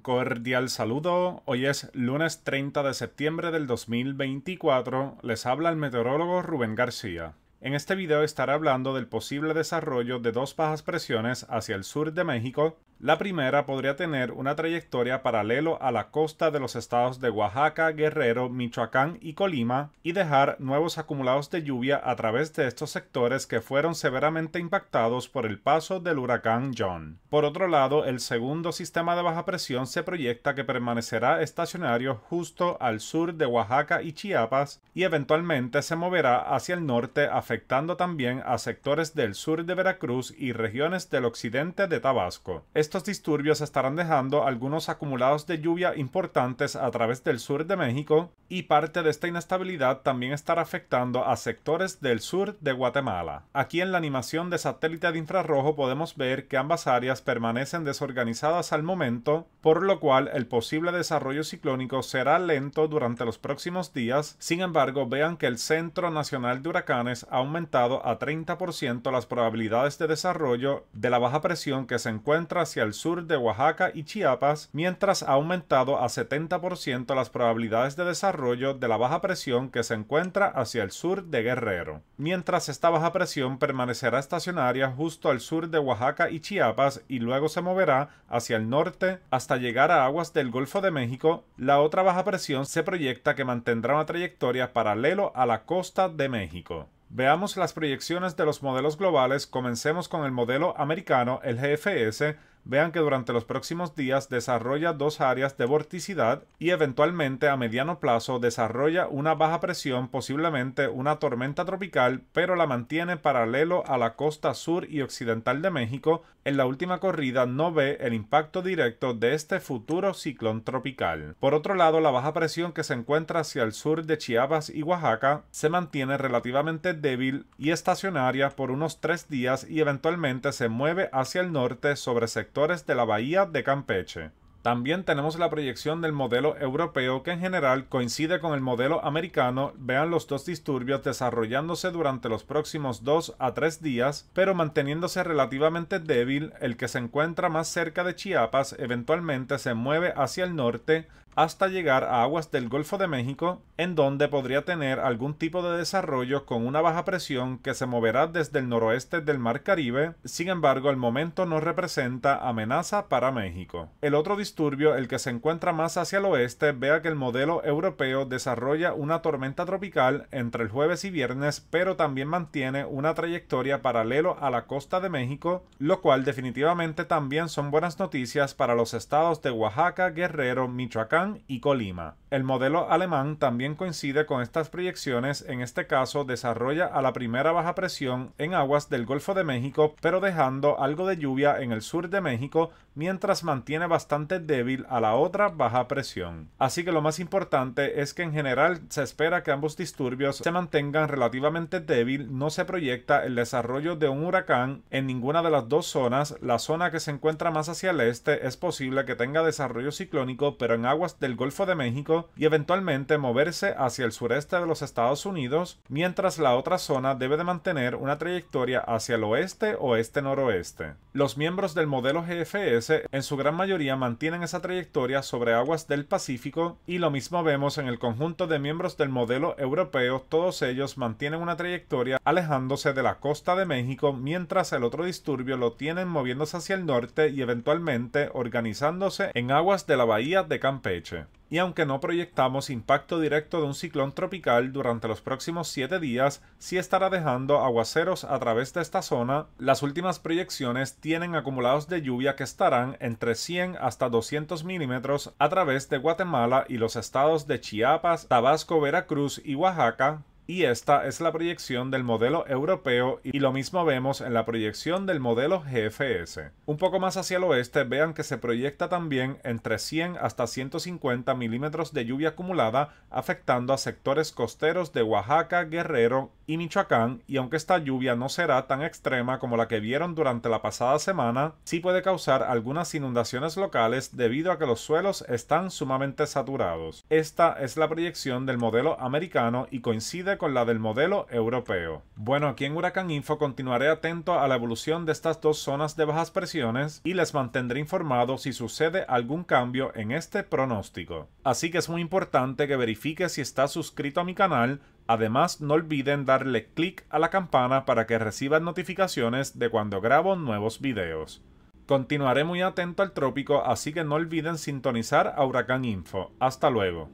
cordial saludo. Hoy es lunes 30 de septiembre del 2024. Les habla el meteorólogo Rubén García. En este video estaré hablando del posible desarrollo de dos bajas presiones hacia el sur de México. La primera podría tener una trayectoria paralelo a la costa de los estados de Oaxaca, Guerrero, Michoacán y Colima y dejar nuevos acumulados de lluvia a través de estos sectores que fueron severamente impactados por el paso del huracán John. Por otro lado, el segundo sistema de baja presión se proyecta que permanecerá estacionario justo al sur de Oaxaca y Chiapas y eventualmente se moverá hacia el norte a afectando también a sectores del sur de Veracruz y regiones del occidente de Tabasco. Estos disturbios estarán dejando algunos acumulados de lluvia importantes a través del sur de México y parte de esta inestabilidad también estará afectando a sectores del sur de Guatemala. Aquí en la animación de satélite de infrarrojo podemos ver que ambas áreas permanecen desorganizadas al momento, por lo cual el posible desarrollo ciclónico será lento durante los próximos días. Sin embargo, vean que el Centro Nacional de Huracanes aumentado a 30% las probabilidades de desarrollo de la baja presión que se encuentra hacia el sur de Oaxaca y Chiapas, mientras ha aumentado a 70% las probabilidades de desarrollo de la baja presión que se encuentra hacia el sur de Guerrero. Mientras esta baja presión permanecerá estacionaria justo al sur de Oaxaca y Chiapas y luego se moverá hacia el norte hasta llegar a aguas del Golfo de México, la otra baja presión se proyecta que mantendrá una trayectoria paralela a la costa de México. Veamos las proyecciones de los modelos globales, comencemos con el modelo americano, el GFS, vean que durante los próximos días desarrolla dos áreas de vorticidad y eventualmente a mediano plazo desarrolla una baja presión, posiblemente una tormenta tropical, pero la mantiene paralelo a la costa sur y occidental de México. En la última corrida no ve el impacto directo de este futuro ciclón tropical. Por otro lado, la baja presión que se encuentra hacia el sur de Chiapas y Oaxaca se mantiene relativamente débil y estacionaria por unos tres días y eventualmente se mueve hacia el norte sobre sector de la bahía de Campeche. También tenemos la proyección del modelo europeo que en general coincide con el modelo americano. Vean los dos disturbios desarrollándose durante los próximos dos a tres días, pero manteniéndose relativamente débil. El que se encuentra más cerca de Chiapas eventualmente se mueve hacia el norte hasta llegar a aguas del Golfo de México, en donde podría tener algún tipo de desarrollo con una baja presión que se moverá desde el noroeste del Mar Caribe, sin embargo al momento no representa amenaza para México. El otro disturbio, el que se encuentra más hacia el oeste, vea que el modelo europeo desarrolla una tormenta tropical entre el jueves y viernes, pero también mantiene una trayectoria paralelo a la costa de México, lo cual definitivamente también son buenas noticias para los estados de Oaxaca, Guerrero, Michoacán, y Colima. El modelo alemán también coincide con estas proyecciones, en este caso desarrolla a la primera baja presión en aguas del Golfo de México, pero dejando algo de lluvia en el sur de México, mientras mantiene bastante débil a la otra baja presión. Así que lo más importante es que en general se espera que ambos disturbios se mantengan relativamente débil, no se proyecta el desarrollo de un huracán en ninguna de las dos zonas, la zona que se encuentra más hacia el este es posible que tenga desarrollo ciclónico, pero en aguas del Golfo de México y eventualmente moverse hacia el sureste de los Estados Unidos, mientras la otra zona debe de mantener una trayectoria hacia el oeste, o este noroeste. Los miembros del modelo GFS en su gran mayoría mantienen esa trayectoria sobre aguas del Pacífico y lo mismo vemos en el conjunto de miembros del modelo europeo, todos ellos mantienen una trayectoria alejándose de la costa de México mientras el otro disturbio lo tienen moviéndose hacia el norte y eventualmente organizándose en aguas de la bahía de Campeche y aunque no proyectamos impacto directo de un ciclón tropical durante los próximos siete días, sí estará dejando aguaceros a través de esta zona, las últimas proyecciones tienen acumulados de lluvia que estarán entre 100 hasta 200 milímetros a través de Guatemala y los estados de Chiapas, Tabasco, Veracruz y Oaxaca, y esta es la proyección del modelo europeo y lo mismo vemos en la proyección del modelo GFS. Un poco más hacia el oeste vean que se proyecta también entre 100 hasta 150 milímetros de lluvia acumulada afectando a sectores costeros de Oaxaca, Guerrero y Michoacán y aunque esta lluvia no será tan extrema como la que vieron durante la pasada semana, sí puede causar algunas inundaciones locales debido a que los suelos están sumamente saturados. Esta es la proyección del modelo americano y coincide con la del modelo europeo. Bueno, aquí en Huracán Info continuaré atento a la evolución de estas dos zonas de bajas presiones y les mantendré informado si sucede algún cambio en este pronóstico. Así que es muy importante que verifique si está suscrito a mi canal, Además, no olviden darle clic a la campana para que reciban notificaciones de cuando grabo nuevos videos. Continuaré muy atento al trópico, así que no olviden sintonizar a Huracán Info. Hasta luego.